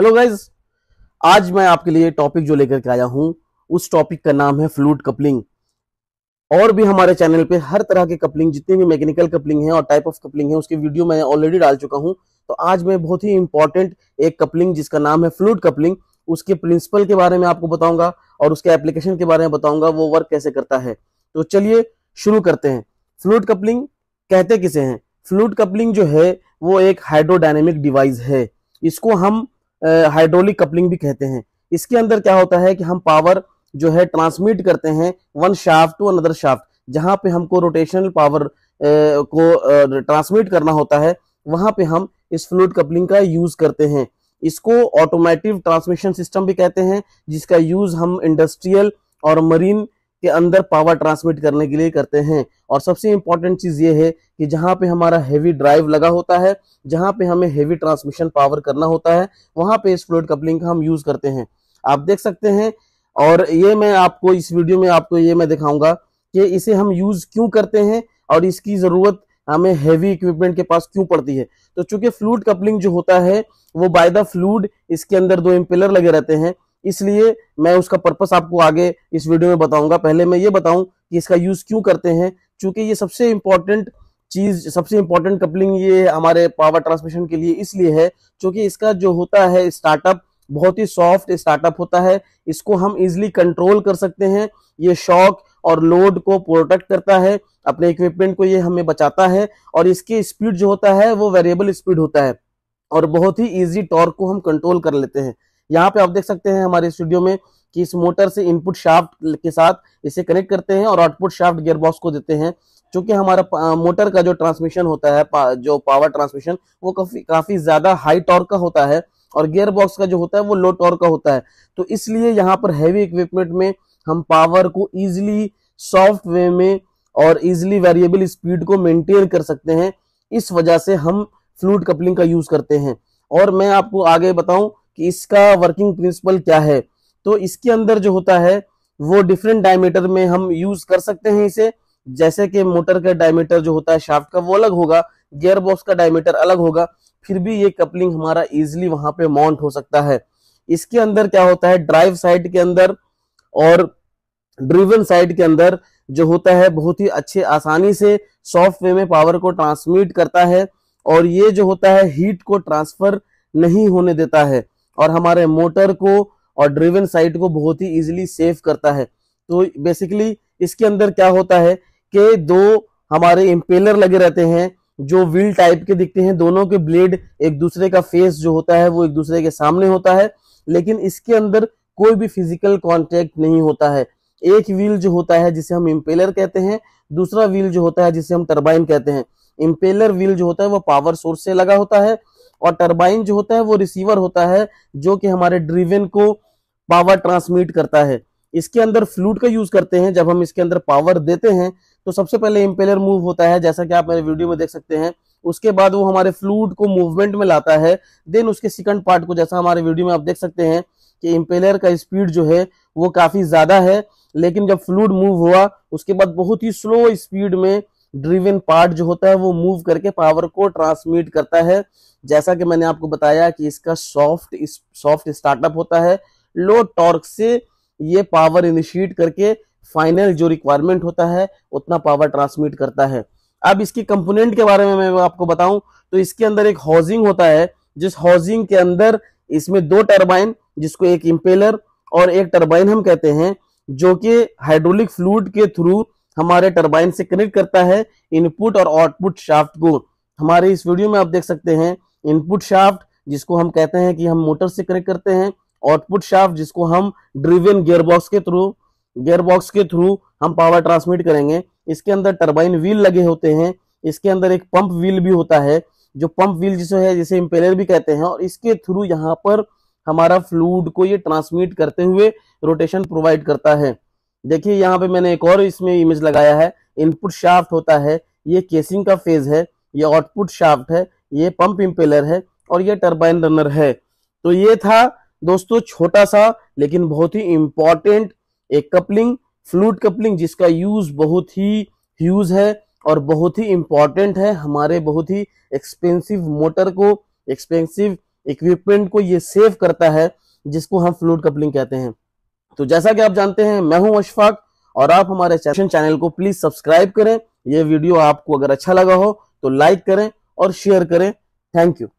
hello guys आज मैं आपके लिए टॉपिक जो लेकर के आया हूं उस टॉपिक का नाम है फ्लूड कपलिंग और भी हमारे चैनल पे हर तरह के कपलिंग जितने भी मैकेनिकल कपलिंग है और टाइप ऑफ कपलिंग है उसकी वीडियो मैं ऑलरेडी डाल चुका हूं तो आज मैं बहुत ही इंपॉर्टेंट एक कपलिंग जिसका नाम है फ्लूड कपलिंग उसके प्रिंसिपल के बारे में आपको बताऊंगा और उसके एप्लीकेशन के बारे में बताऊंगा वो वर्क कैसे करता है तो चलिए शुरू करते हैं फ्लूड कपलिंग कहते किसे हैं फ्लूड कपलिंग जो है वो एक हाइड्रोडाइनेमिक डिवाइस है इसको हम हाइड्रोलिक कपलिंग भी कहते हैं इसके अंदर क्या होता है कि हम पावर जो है ट्रांसमिट करते हैं one shaft to another shaft जहां पे हमको रोटेशनल पावर को ट्रांसमिट करना होता है वहां पे हम इस फ्लूड कपलिंग का यूज करते हैं इसको ऑटोमेटिव ट्रांसमिशन सिस्टम भी कहते हैं जिसका यूज हम इंडस्ट्रियल और मरीन के अंदर पावर ट्रांसमिट करने के लिए करते हैं और सबसे इंपॉर्टेंट चीज ये है कि जहां पे हमारा हेवी ड्राइव लगा होता है जहां पे हमें हेवी ट्रांसमिशन पावर करना होता है वहां पे इस फ्लूड कपलिंग का हम यूज करते हैं आप देख सकते हैं और ये मैं आपको इस वीडियो में आपको ये मैं दिखाऊंगा कि इसे हम यूज क्यों करते हैं और इसकी जरूरत हमें हैवी इक्विपमेंट के पास क्यों पड़ती है तो चूंकि फ्लूड कपलिंग जो होता है वो बाय द फ्लूड इसके अंदर दो इम्पेलर लगे रहते हैं इसलिए मैं उसका पर्पस आपको आगे इस वीडियो में बताऊंगा पहले मैं ये बताऊं कि इसका यूज क्यों करते हैं क्योंकि ये सबसे इंपॉर्टेंट चीज सबसे इंपॉर्टेंट कपलिंग ये हमारे पावर ट्रांसमिशन के लिए इसलिए है क्योंकि इसका जो होता है स्टार्टअप बहुत ही सॉफ्ट स्टार्टअप होता है इसको हम इजिली कंट्रोल कर सकते हैं ये शॉक और लोड को प्रोटेक्ट करता है अपने इक्विपमेंट को ये हमें बचाता है और इसके स्पीड जो होता है वो वेरिएबल स्पीड होता है और बहुत ही इजी टॉर्क को हम कंट्रोल कर लेते हैं यहाँ पे आप देख सकते हैं हमारे स्टूडियो में कि इस मोटर से इनपुट शाफ्ट के साथ इसे कनेक्ट करते हैं और आउटपुट शाफ्ट गियरबॉक्स को देते हैं क्योंकि हमारा मोटर का जो ट्रांसमिशन होता है पा, जो पावर ट्रांसमिशन वो काफी काफी ज्यादा हाई टॉर्क का होता है और गियर बॉक्स का जो होता है वो लो टॉर्क का होता है तो इसलिए यहाँ पर हैवी इक्विपमेंट में हम पावर को इजिली सॉफ्ट वे में और इजिली वेरिएबल स्पीड को मेंटेन कर सकते हैं इस वजह से हम फ्लूड कपलिंग का यूज करते हैं और मैं आपको आगे बताऊं कि इसका वर्किंग प्रिंसिपल क्या है तो इसके अंदर जो होता है वो डिफरेंट डायमीटर में हम यूज कर सकते हैं इसे जैसे कि मोटर का डायमीटर जो होता है शाफ्ट का वो अलग होगा गियर बॉक्स का डायमीटर अलग होगा फिर भी ये कपलिंग हमारा इजिली वहां पे माउंट हो सकता है इसके अंदर क्या होता है ड्राइव साइड के अंदर और ड्रिवन साइड के अंदर जो होता है बहुत ही अच्छे आसानी से सॉफ्ट वे में पावर को ट्रांसमिट करता है और ये जो होता है हीट को ट्रांसफर नहीं होने देता है और हमारे मोटर को और ड्रिवन साइट को बहुत ही इजिली सेव करता है तो बेसिकली इसके अंदर क्या होता है कि दो हमारे इम्पेलर लगे रहते हैं जो व्हील टाइप के दिखते हैं दोनों के ब्लेड एक दूसरे का फेस जो होता है वो एक दूसरे के सामने होता है लेकिन इसके अंदर कोई भी फिजिकल कॉन्टेक्ट नहीं होता है एक व्हील जो होता है जिसे हम इम्पेलर कहते हैं दूसरा व्हील जो होता है जिसे हम टर्बाइन कहते हैं इम्पेलर व्हील जो होता है वो पावर सोर्स से लगा होता है और टर्बाइन जो होता है वो रिसीवर होता है जो कि हमारे ड्रिवेन को पावर ट्रांसमिट करता है इसके अंदर फ्लूट का यूज करते हैं जब हम इसके अंदर पावर देते हैं तो सबसे पहले इम्पेलर मूव होता है जैसा कि आप मेरे वीडियो में देख सकते हैं उसके बाद वो हमारे फ्लूड को मूवमेंट में लाता है देन उसके सेकंड पार्ट को जैसा हमारे वीडियो में आप देख सकते हैं कि इम्पेलर का स्पीड जो है वो काफी ज्यादा है लेकिन जब फ्लूड मूव हुआ उसके बाद बहुत ही स्लो स्पीड में ड्रिवन पार्ट जो होता है वो मूव करके पावर को ट्रांसमिट करता है जैसा कि मैंने आपको बताया कि इसका सॉफ्ट सॉफ्ट स्टार्टअप होता है लो टॉर्क से ये पावर इनिशिएट करके फाइनल जो रिक्वायरमेंट होता है उतना पावर ट्रांसमिट करता है अब इसकी कंपोनेंट के बारे में मैं आपको बताऊं तो इसके अंदर एक हाउसिंग होता है जिस हाउसिंग के अंदर इसमें दो टर्बाइन जिसको एक इम्पेलर और एक टर्बाइन हम कहते हैं जो कि हाइड्रोलिक फ्लूड के थ्रू हमारे टरबाइन से कनेक्ट करता है इनपुट और आउटपुट शाफ्ट को हमारे इस वीडियो में आप देख सकते हैं इनपुट शाफ्ट जिसको हम कहते हैं कि हम मोटर से कनेक्ट करते हैं आउटपुट शाफ्ट जिसको हम ड्रिवेन गियरबॉक्स के थ्रू गेयरबॉक्स के थ्रू हम पावर ट्रांसमिट करेंगे इसके अंदर टर्बाइन व्हील लगे होते हैं इसके अंदर एक पंप व्हील भी होता है जो पंप व्हील जिसे है जिसे इम्पेलर भी कहते हैं और इसके थ्रू यहाँ पर हमारा फ्लूड को ये ट्रांसमिट करते हुए रोटेशन प्रोवाइड करता है देखिए यहाँ पे मैंने एक और इसमें इमेज लगाया है इनपुट शाफ्ट होता है ये केसिंग का फेज है ये आउटपुट शाफ्ट है ये पंप इम्पेलर है और ये टर्बाइन रनर है तो ये था दोस्तों छोटा सा लेकिन बहुत ही इम्पोर्टेंट एक कपलिंग फ्लूड कपलिंग जिसका यूज बहुत ही ह्यूज है और बहुत ही इम्पोर्टेंट है हमारे बहुत ही एक्सपेंसिव मोटर को एक्सपेंसिव इक्विपमेंट को ये सेव करता है जिसको हम फ्लूड कपलिंग कहते हैं तो जैसा कि आप जानते हैं मैं हूं अशफाक और आप हमारे चैनल को प्लीज सब्सक्राइब करें यह वीडियो आपको अगर अच्छा लगा हो तो लाइक करें और शेयर करें थैंक यू